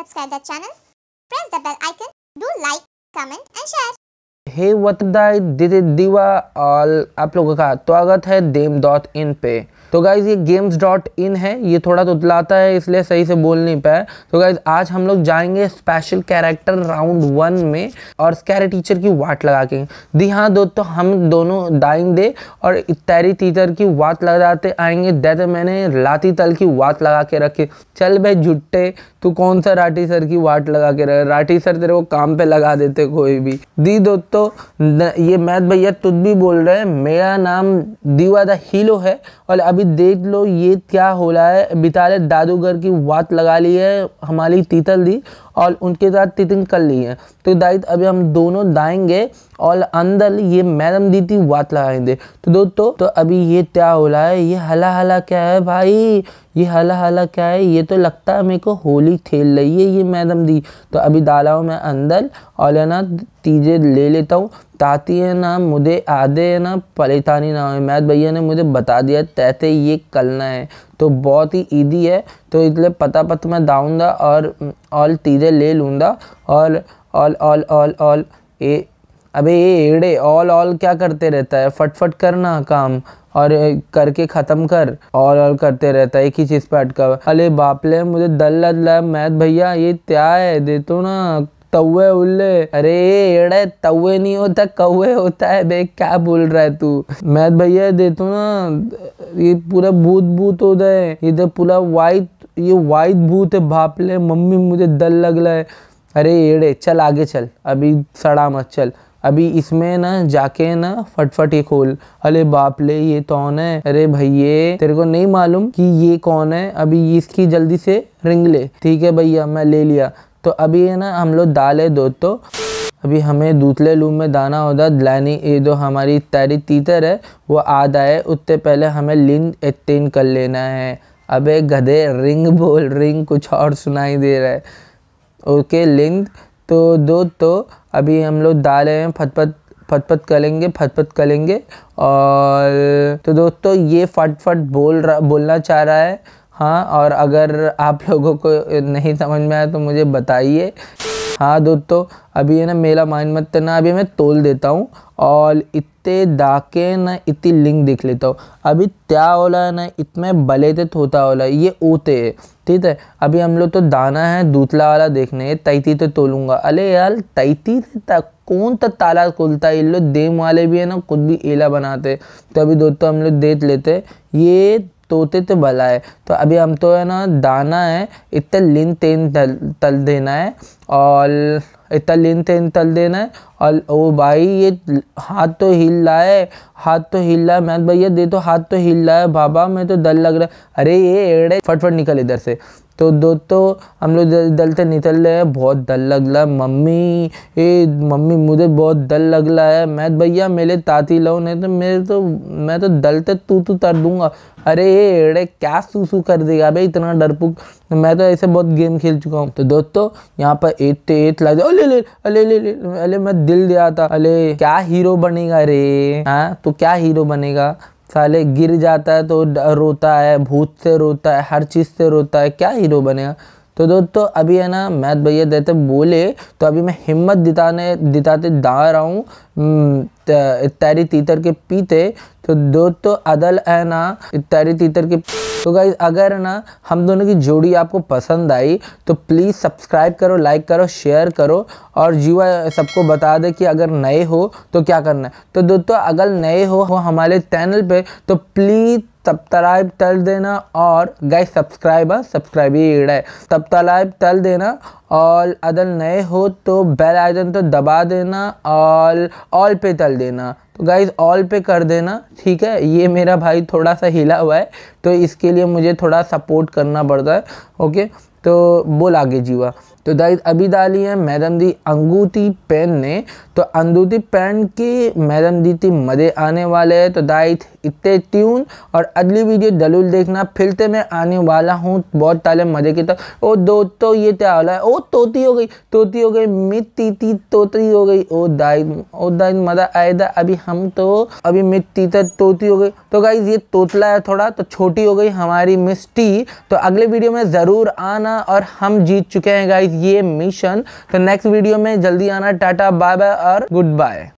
subscribe the channel, press the bell icon, do like, comment and share. हे वतदाय दिवा और आप लोगों का स्वागत है देम डॉट इन पे तो गाइज़ ये गेम्स डॉट इन है ये थोड़ा तुतलाता तो है इसलिए सही से बोल नहीं पाया तो गाइज़ आज हम लोग जाएंगे स्पेशल कैरेक्टर राउंड वन में और स्कैरे टीचर की वाट लगा के दी हाँ दो तो हम दोनों दे और तैरी टीचर की वाट लगाते आएंगे दैते मैंने लाती तल की वाट लगा के रखी चल भाई जुट्टे तू कौन सा राठी सर की वाट लगा के रख राठी सर तेरे को काम पे लगा देते कोई भी दी दोस्तों तो ये मैथ भैया तुद भी बोल रहे हैं मेरा नाम दीवा द हीलो है और अभी देख लो ये क्या हो रहा है रहे दादूगर की बात लगा ली है हमारी तीतल दी और उनके साथ तितिंग कर ली है तो दाइत अभी हम दोनों दाएंगे और अंदर ये मैडम दी थी बात लगाएंगे तो दोस्तों तो अभी ये क्या हो रहा है ये हला हला क्या है भाई ये हला हला क्या है ये तो लगता है मेरे को होली खेल रही है ये मैडम दी तो अभी डाला हूँ मैं अंदर और ना तीजे ले लेता हूँ ताती है ना मुझे आधे है ना परेशानी ना हो मैथ भैया ने मुझे बता दिया तैते ये कलना है तो बहुत ही ईदी है तो इसलिए पता पत मैं दाऊँगा और ऑल तीजे ले लूँगा और ऑल ऑल ऑल ऑल ए अबे ये एड़े ऑल ऑल क्या करते रहता है फटफट करना काम और करके ख़त्म कर ऑल ऑल करते रहता है एक ही चीज़ पर अटका अरे बापले मुझे दल लद मैथ भैया ये क्या है दे तो ना तवे उल्ले अरे एड़े तवे नहीं होता कौवे होता है बे क्या बोल रहा है तू मैं भैया दे तू ना ये पूरा भूत भूत होता है इधर पूरा वाइट ये वाइट भूत है भाप ले मम्मी मुझे डर लग रहा है अरे एड़े चल आगे चल अभी सड़ा मत चल अभी इसमें ना जाके ना फटफट ये खोल अरे बाप ले ये कौन है अरे भैये तेरे को नहीं मालूम कि ये कौन है अभी इसकी जल्दी से रिंग ले ठीक है भैया मैं ले लिया तो अभी है ना हम लोग दाले दो तो अभी हमें दूसरे लूम में दाना होता लानी ये जो हमारी तैरी तीतर है वो आधा है उससे पहले हमें लिंग एक्टेन कर लेना है अबे गधे रिंग बोल रिंग कुछ और सुनाई दे रहा है ओके लिंग तो दो तो अभी हम लोग डाल रहे हैं कर लेंगे करेंगे कर करेंगे और तो दोस्तों ये फटफट बोल रहा बोलना चाह रहा है हाँ और अगर आप लोगों को नहीं समझ में आया तो मुझे बताइए हाँ दोस्तों अभी है ना मेरा माइंड मत ना अभी मैं तोल देता हूँ और इतने दाके ना इतनी लिंक देख लेता हूँ अभी त्या ओला ना इतने बले थे थोता ओला ये ओते है ठीक है अभी हम लोग तो दाना है दूतला वाला देखने तैती तो तोलूँगा अरे यार तैती तक कौन तो ताला खोलता है ये लोग देम वाले भी है ना खुद भी एला बनाते तो अभी दोस्तों हम लोग देख लेते ये तोते तो भला है तो अभी हम तो है ना दाना है इतना लिन तेन तल तल देना है और तलिन थे तल देना है और वो भाई ये हाथ तो हिल रहा है हाथ तो हिल रहा है मैं भैया दे तो हाथ तो हिल रहा है बाबा मैं तो डर लग रहा है अरे ये एड़े फटफट निकल इधर से तो दोस्तों हम लोग से निकल रहे हैं बहुत डर लग रहा है मम्मी ए मम्मी मुझे बहुत डर लग रहा है मैं भैया मेरे ताती लो नहीं तो मेरे तो मैं तो डलते तू तू तर दूंगा अरे ये एड़े क्या सू सू कर देगा भाई इतना डरपुक मैं तो ऐसे बहुत गेम खेल चुका हूँ तो दोस्तों यहाँ पर एट टू एट लग अले ले अले ले अले मैं दिल दिया था अले क्या हीरो बनेगा रे हाँ तो क्या हीरो बनेगा साले गिर जाता है तो रोता है भूत से रोता है हर चीज़ से रोता है क्या हीरो बनेगा तो दोस्तों अभी है ना मैथ भैया देते बोले तो अभी मैं हिम्मत दिताने दिताते दा रहा हूँ हम्म, इत्यादि तीतर के पीते तो दो तो अदल है ना इत्यादि तीतर के तो गाइज अगर ना हम दोनों की जोड़ी आपको पसंद आई तो प्लीज़ सब्सक्राइब करो लाइक करो शेयर करो और जीवा सबको बता दे कि अगर नए हो तो क्या करना है तो दोस्तों अगर नए हो हो हमारे चैनल पे तो प्लीज़ सब्सक्राइब तल देना और गाइज सब्सक्राइबर सब्सक्राइब ही है सब्सक्राइब तल देना और अदर नए हो तो बेल आइकन तो दबा देना और ऑल पे तल देना तो गाइज ऑल पे कर देना ठीक है ये मेरा भाई थोड़ा सा हिला हुआ है तो इसके लिए मुझे थोड़ा सपोर्ट करना पड़ता है ओके तो बोल आगे जीवा तो दाइज डाली है मैडम दी अंगूठी पेन ने तो अंगूठी पेन की मैडम दी थी मजे आने वाले हैं तो दाइज इतने ट्यून और अगली वीडियो दलूल देखना फिर से मैं आने वाला हूँ बहुत ताले मज़े की तक ओ दो तो ये क्या तो वाला है ओ तोती हो गई तोती हो गई मिट्टी ती तोती हो गई ओ दाइज ओ दाइज मज़ा आएगा अभी हम तो अभी मिट्टी तक तो तोती हो गई तो गाइज ये तोतला है थोड़ा तो छोटी हो गई हमारी मिस्टी तो अगले वीडियो में ज़रूर आना और हम जीत चुके हैं गाइज ये मिशन तो नेक्स्ट वीडियो में जल्दी आना टाटा बाय बाय और गुड बाय